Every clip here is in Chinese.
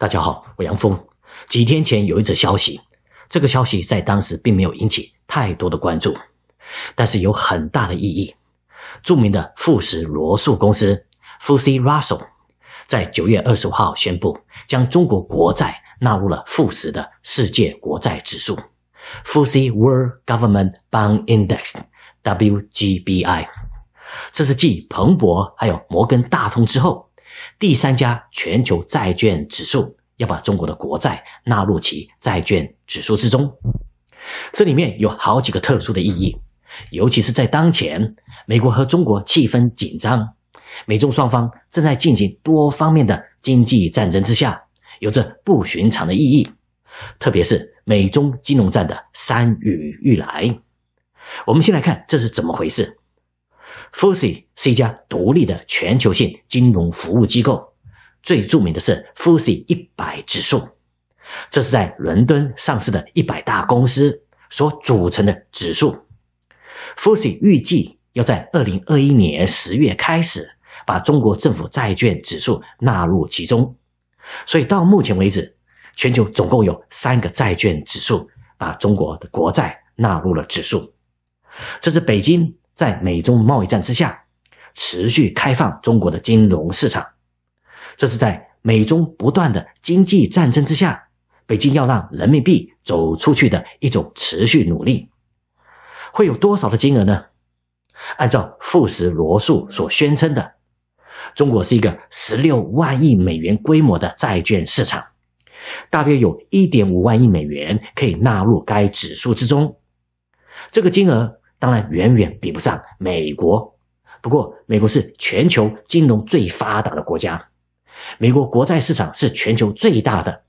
大家好，我杨峰。几天前有一则消息，这个消息在当时并没有引起太多的关注，但是有很大的意义。著名的富时罗素公司 f u s i Russell） 在九月二十五号宣布，将中国国债纳入了富时的世界国债指数 f u s i World Government Bond Index，WGBI）。这是继彭博还有摩根大通之后。第三家全球债券指数要把中国的国债纳入其债券指数之中，这里面有好几个特殊的意义，尤其是在当前美国和中国气氛紧张，美中双方正在进行多方面的经济战争之下，有着不寻常的意义，特别是美中金融战的山雨欲来。我们先来看这是怎么回事。f u s i 是一家独立的全球性金融服务机构，最著名的是 f u s i 一百指数，这是在伦敦上市的一百大公司所组成的指数。f u s i 预计要在二零二一年十月开始把中国政府债券指数纳入其中，所以到目前为止，全球总共有三个债券指数把中国的国债纳入了指数，这是北京。在美中贸易战之下，持续开放中国的金融市场，这是在美中不断的经济战争之下，北京要让人民币走出去的一种持续努力。会有多少的金额呢？按照富时罗素所宣称的，中国是一个十六万亿美元规模的债券市场，大约有一点五万亿美元可以纳入该指数之中，这个金额。当然，远远比不上美国。不过，美国是全球金融最发达的国家，美国国债市场是全球最大的。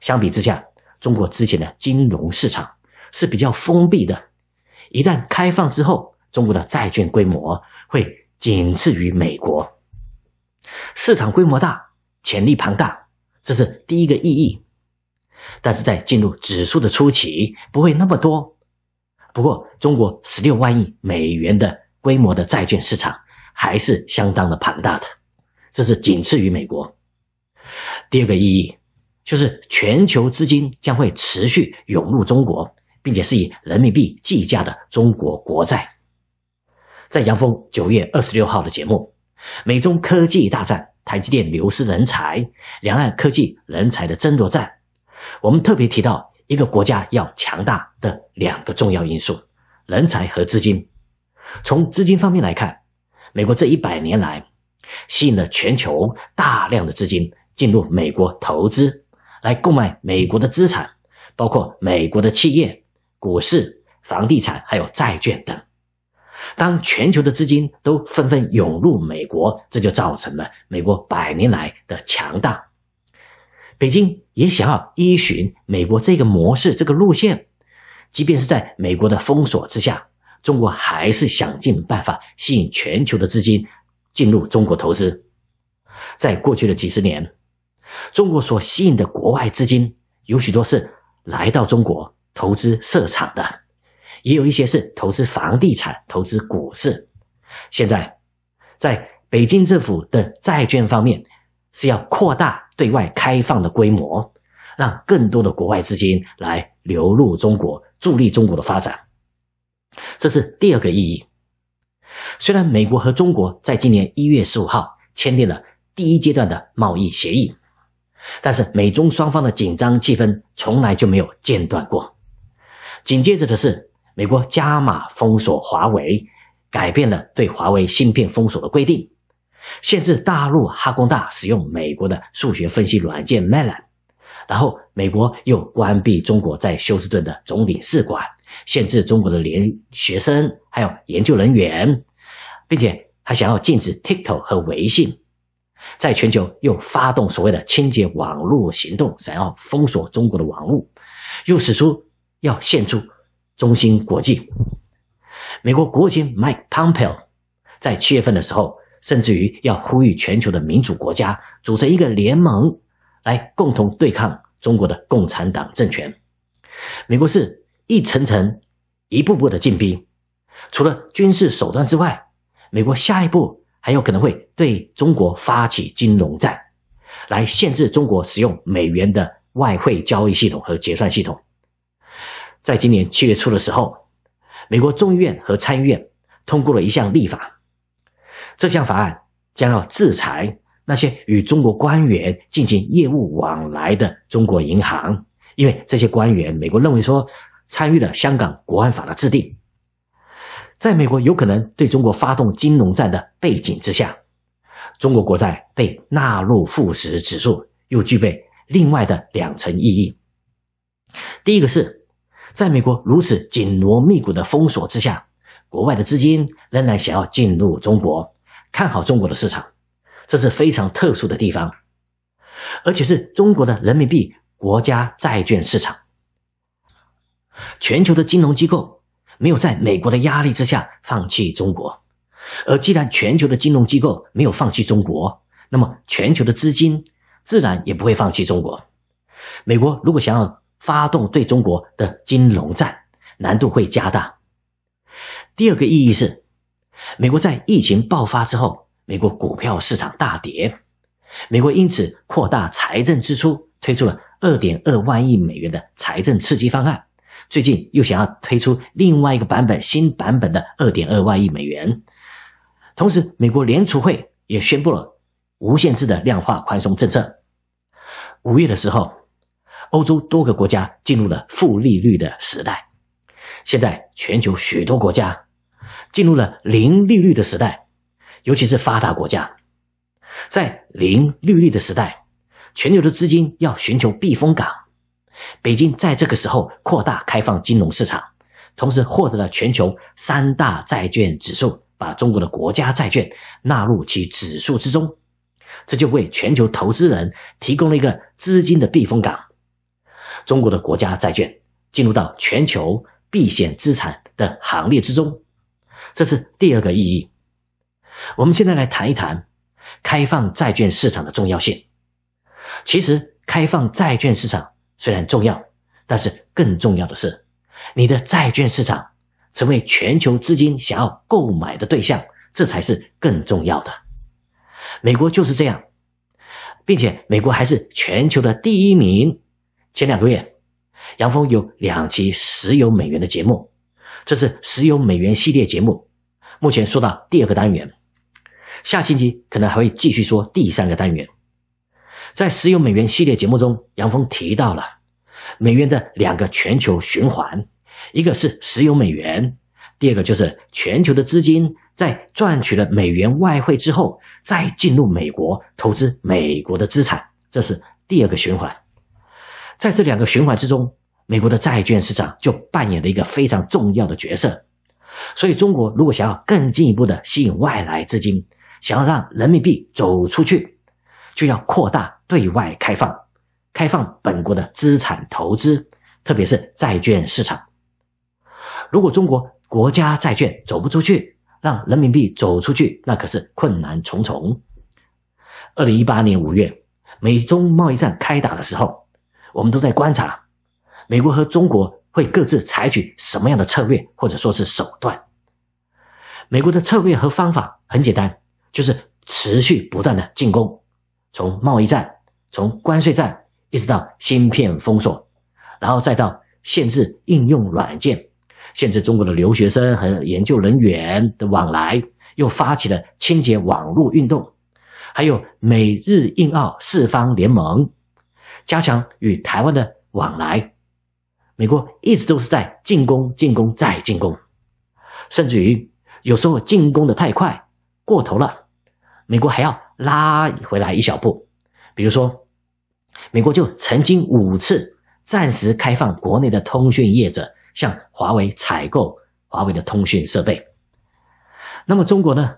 相比之下，中国之前的金融市场是比较封闭的。一旦开放之后，中国的债券规模会仅次于美国，市场规模大，潜力庞大，这是第一个意义。但是在进入指数的初期，不会那么多。不过，中国十六万亿美元的规模的债券市场还是相当的庞大的，这是仅次于美国。第二个意义就是，全球资金将会持续涌入中国，并且是以人民币计价的中国国债。在杨峰九月二十六号的节目，《美中科技大战，台积电流失人才，两岸科技人才的争夺战》，我们特别提到。一个国家要强大的两个重要因素：人才和资金。从资金方面来看，美国这一百年来吸引了全球大量的资金进入美国投资，来购买美国的资产，包括美国的企业、股市、房地产还有债券等。当全球的资金都纷纷涌入美国，这就造成了美国百年来的强大。北京也想要依循美国这个模式、这个路线，即便是在美国的封锁之下，中国还是想尽办法吸引全球的资金进入中国投资。在过去的几十年，中国所吸引的国外资金，有许多是来到中国投资设厂的，也有一些是投资房地产、投资股市。现在，在北京政府的债券方面，是要扩大。对外开放的规模，让更多的国外资金来流入中国，助力中国的发展，这是第二个意义。虽然美国和中国在今年一月十五号签订了第一阶段的贸易协议，但是美中双方的紧张气氛从来就没有间断过。紧接着的是，美国加码封锁华为，改变了对华为芯片封锁的规定。限制大陆哈工大使用美国的数学分析软件 Math，然后美国又关闭中国在休斯顿的总领事馆，限制中国的联学生还有研究人员，并且还想要禁止 TikTok 和微信，在全球又发动所谓的“清洁网络”行动，想要封锁中国的网络，又使出要献出中芯国际。美国国务卿 Mike Pompeo 在七月份的时候。甚至于要呼吁全球的民主国家组成一个联盟，来共同对抗中国的共产党政权。美国是一层层、一步步的进逼，除了军事手段之外，美国下一步还有可能会对中国发起金融战，来限制中国使用美元的外汇交易系统和结算系统。在今年七月初的时候，美国众议院和参议院通过了一项立法。这项法案将要制裁那些与中国官员进行业务往来的中国银行，因为这些官员，美国认为说参与了香港国安法的制定。在美国有可能对中国发动金融战的背景之下，中国国债被纳入富时指数，又具备另外的两层意义。第一个是，在美国如此紧锣密鼓的封锁之下，国外的资金仍然想要进入中国。看好中国的市场，这是非常特殊的地方，而且是中国的人民币国家债券市场。全球的金融机构没有在美国的压力之下放弃中国，而既然全球的金融机构没有放弃中国，那么全球的资金自然也不会放弃中国。美国如果想要发动对中国的金融战，难度会加大。第二个意义是。美国在疫情爆发之后，美国股票市场大跌，美国因此扩大财政支出，推出了2.2万亿美元的财政刺激方案。最近又想要推出另外一个版本、新版本的2.2万亿美元。同时，美国联储会也宣布了无限制的量化宽松政策。五月的时候，欧洲多个国家进入了负利率的时代。现在，全球许多国家。进入了零利率的时代，尤其是发达国家，在零利率的时代，全球的资金要寻求避风港。北京在这个时候扩大开放金融市场，同时获得了全球三大债券指数把中国的国家债券纳入其指数之中，这就为全球投资人提供了一个资金的避风港。中国的国家债券进入到全球避险资产的行列之中。这是第二个意义。我们现在来谈一谈开放债券市场的重要性。其实，开放债券市场虽然重要，但是更重要的是，你的债券市场成为全球资金想要购买的对象，这才是更重要的。美国就是这样，并且美国还是全球的第一名。前两个月，杨峰有两期石油美元的节目。这是石油美元系列节目，目前说到第二个单元，下星期可能还会继续说第三个单元。在石油美元系列节目中，杨峰提到了美元的两个全球循环，一个是石油美元，第二个就是全球的资金在赚取了美元外汇之后，再进入美国投资美国的资产，这是第二个循环。在这两个循环之中。美国的债券市场就扮演了一个非常重要的角色，所以中国如果想要更进一步的吸引外来资金，想要让人民币走出去，就要扩大对外开放，开放本国的资产投资，特别是债券市场。如果中国国家债券走不出去，让人民币走出去，那可是困难重重。二零一八年五月，美中贸易战开打的时候，我们都在观察。美国和中国会各自采取什么样的策略，或者说是手段？美国的策略和方法很简单，就是持续不断的进攻，从贸易战、从关税战，一直到芯片封锁，然后再到限制应用软件，限制中国的留学生和研究人员的往来，又发起了清洁网络运动，还有美日印澳四方联盟，加强与台湾的往来。美国一直都是在进攻、进攻再进攻，甚至于有时候进攻的太快、过头了，美国还要拉回来一小步。比如说，美国就曾经五次暂时开放国内的通讯业者向华为采购华为的通讯设备。那么中国呢？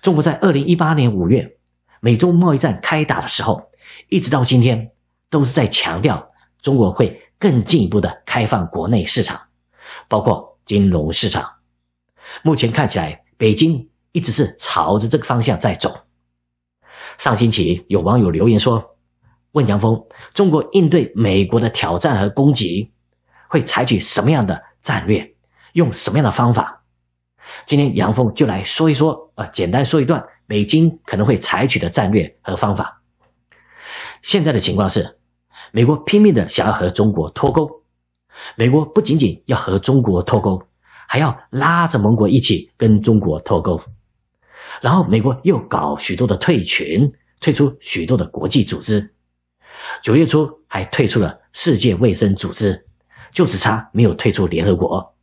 中国在二零一八年五月美中贸易战开打的时候，一直到今天，都是在强调中国会。更进一步的开放国内市场，包括金融市场。目前看起来，北京一直是朝着这个方向在走。上星期有网友留言说：“问杨峰，中国应对美国的挑战和攻击，会采取什么样的战略，用什么样的方法？”今天杨峰就来说一说，呃，简单说一段北京可能会采取的战略和方法。现在的情况是。美国拼命的想要和中国脱钩，美国不仅仅要和中国脱钩，还要拉着盟国一起跟中国脱钩，然后美国又搞许多的退群，退出许多的国际组织，九月初还退出了世界卫生组织，就只差没有退出联合国。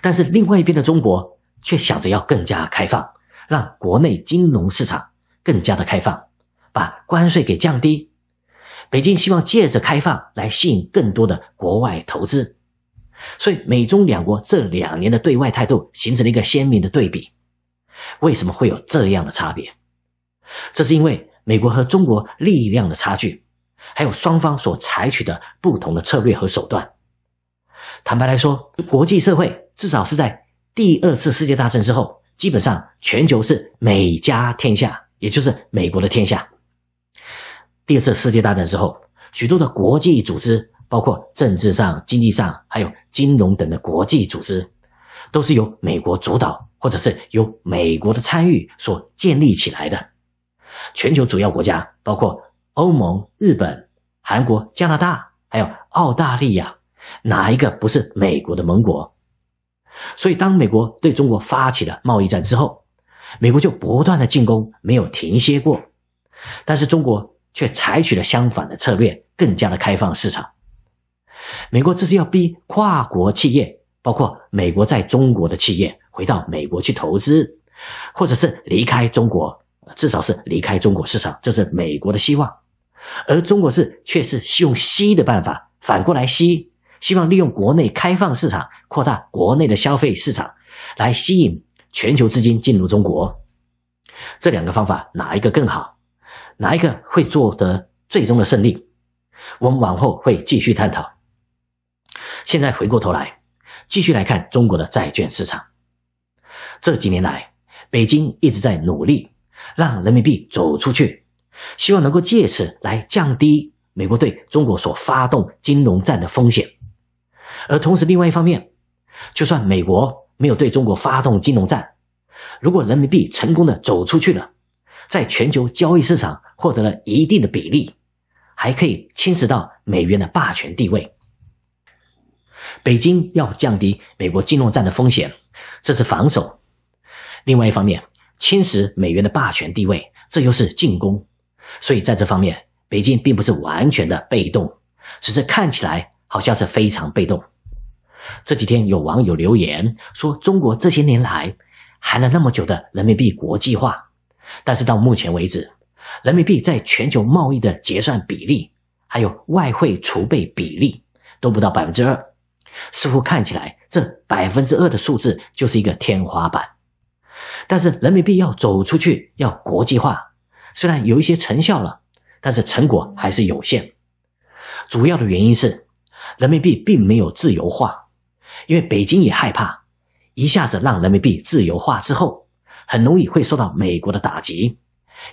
但是另外一边的中国却想着要更加开放，让国内金融市场更加的开放，把关税给降低。北京希望借着开放来吸引更多的国外投资，所以美中两国这两年的对外态度形成了一个鲜明的对比。为什么会有这样的差别？这是因为美国和中国力量的差距，还有双方所采取的不同的策略和手段。坦白来说，国际社会至少是在第二次世界大战之后，基本上全球是美加天下，也就是美国的天下。第二次世界大战之后，许多的国际组织，包括政治上、经济上，还有金融等的国际组织，都是由美国主导，或者是由美国的参与所建立起来的。全球主要国家，包括欧盟、日本、韩国、加拿大，还有澳大利亚，哪一个不是美国的盟国？所以，当美国对中国发起了贸易战之后，美国就不断的进攻，没有停歇过。但是中国。却采取了相反的策略，更加的开放市场。美国这是要逼跨国企业，包括美国在中国的企业，回到美国去投资，或者是离开中国，至少是离开中国市场。这是美国的希望，而中国是却是用吸的办法，反过来吸，希望利用国内开放市场，扩大国内的消费市场，来吸引全球资金进入中国。这两个方法哪一个更好？哪一个会做得最终的胜利？我们往后会继续探讨。现在回过头来，继续来看中国的债券市场。这几年来，北京一直在努力让人民币走出去，希望能够借此来降低美国对中国所发动金融战的风险。而同时，另外一方面，就算美国没有对中国发动金融战，如果人民币成功的走出去了，在全球交易市场。获得了一定的比例，还可以侵蚀到美元的霸权地位。北京要降低美国金融战的风险，这是防守；另外一方面，侵蚀美元的霸权地位，这又是进攻。所以，在这方面，北京并不是完全的被动，只是看起来好像是非常被动。这几天有网友留言说：“中国这些年来喊了那么久的人民币国际化，但是到目前为止。”人民币在全球贸易的结算比例，还有外汇储备比例，都不到百分之二，似乎看起来这百分之二的数字就是一个天花板。但是人民币要走出去，要国际化，虽然有一些成效了，但是成果还是有限。主要的原因是，人民币并没有自由化，因为北京也害怕，一下子让人民币自由化之后，很容易会受到美国的打击。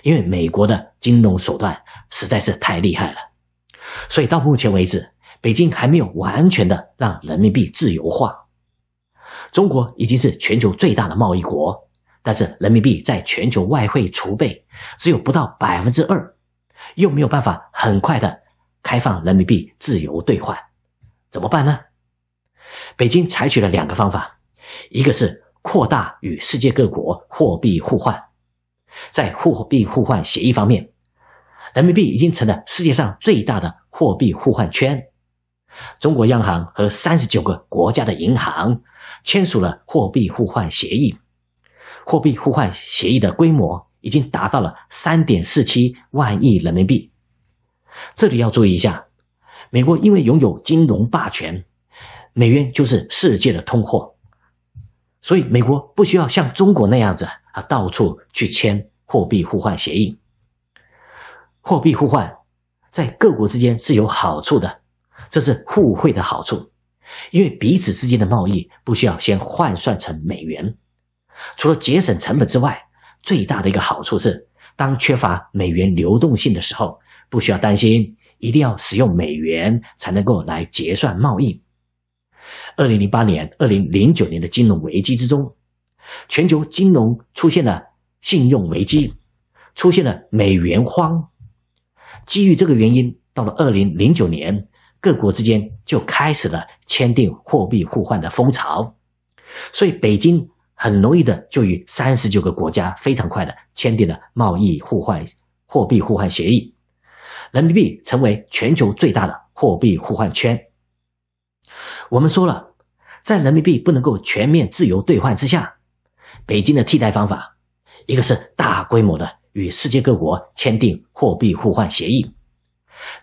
因为美国的金融手段实在是太厉害了，所以到目前为止，北京还没有完全的让人民币自由化。中国已经是全球最大的贸易国，但是人民币在全球外汇储备只有不到百分之二，又没有办法很快的开放人民币自由兑换，怎么办呢？北京采取了两个方法，一个是扩大与世界各国货币互换。在货币互换协议方面，人民币已经成了世界上最大的货币互换圈。中国央行和三十九个国家的银行签署了货币互换协议，货币互换协议的规模已经达到了三点四七万亿人民币。这里要注意一下，美国因为拥有金融霸权，美元就是世界的通货，所以美国不需要像中国那样子。啊，到处去签货币互换协议。货币互换在各国之间是有好处的，这是互惠的好处，因为彼此之间的贸易不需要先换算成美元。除了节省成本之外，最大的一个好处是，当缺乏美元流动性的时候，不需要担心一定要使用美元才能够来结算贸易。二零零八年、二零零九年的金融危机之中。全球金融出现了信用危机，出现了美元荒。基于这个原因，到了二零零九年，各国之间就开始了签订货币互换的风潮。所以，北京很容易的就与三十九个国家非常快的签订了贸易互换、货币互换协议，人民币成为全球最大的货币互换圈。我们说了，在人民币不能够全面自由兑换之下。北京的替代方法，一个是大规模的与世界各国签订货币互换协议，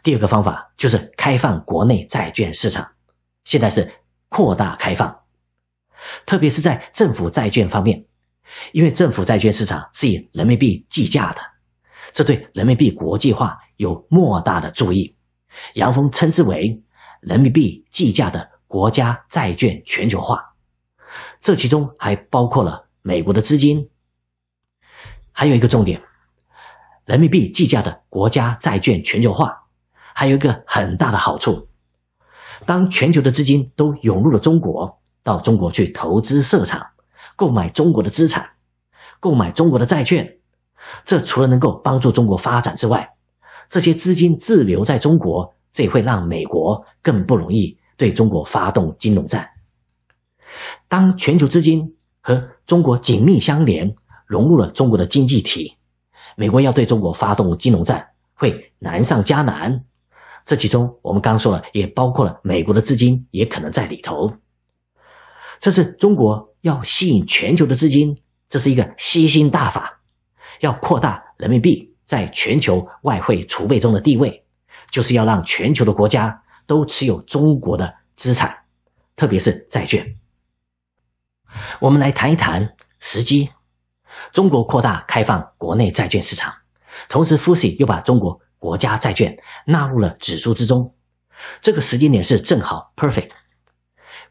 第二个方法就是开放国内债券市场。现在是扩大开放，特别是在政府债券方面，因为政府债券市场是以人民币计价的，这对人民币国际化有莫大的助意。杨峰称之为“人民币计价的国家债券全球化”，这其中还包括了。美国的资金，还有一个重点，人民币计价的国家债券全球化，还有一个很大的好处，当全球的资金都涌入了中国，到中国去投资设厂，购买中国的资产，购买中国的债券，这除了能够帮助中国发展之外，这些资金滞留在中国，这也会让美国更不容易对中国发动金融战。当全球资金。和中国紧密相连，融入了中国的经济体。美国要对中国发动金融战，会难上加难。这其中，我们刚说了，也包括了美国的资金也可能在里头。这是中国要吸引全球的资金，这是一个吸星大法，要扩大人民币在全球外汇储备中的地位，就是要让全球的国家都持有中国的资产，特别是债券。我们来谈一谈时机。中国扩大开放国内债券市场，同时 FUSI 又把中国国家债券纳入了指数之中。这个时间点是正好 perfect。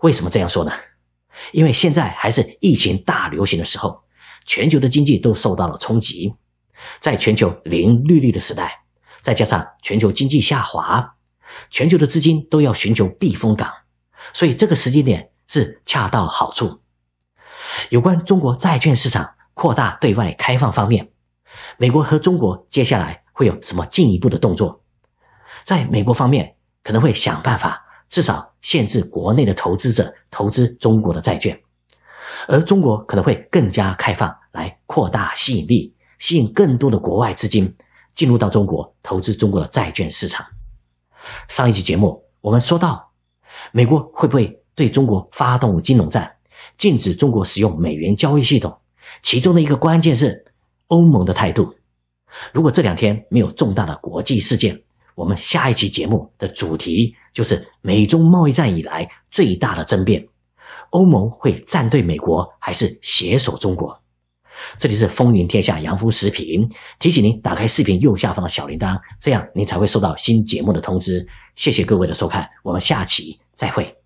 为什么这样说呢？因为现在还是疫情大流行的时候，全球的经济都受到了冲击。在全球零利率的时代，再加上全球经济下滑，全球的资金都要寻求避风港，所以这个时间点是恰到好处。有关中国债券市场扩大对外开放方面，美国和中国接下来会有什么进一步的动作？在美国方面，可能会想办法，至少限制国内的投资者投资中国的债券；而中国可能会更加开放，来扩大吸引力，吸引更多的国外资金进入到中国投资中国的债券市场。上一集节目我们说到，美国会不会对中国发动金融战？禁止中国使用美元交易系统，其中的一个关键是欧盟的态度。如果这两天没有重大的国际事件，我们下一期节目的主题就是美中贸易战以来最大的争辩：欧盟会站队美国，还是携手中国？这里是风云天下杨夫视频，提醒您打开视频右下方的小铃铛，这样您才会收到新节目的通知。谢谢各位的收看，我们下期再会。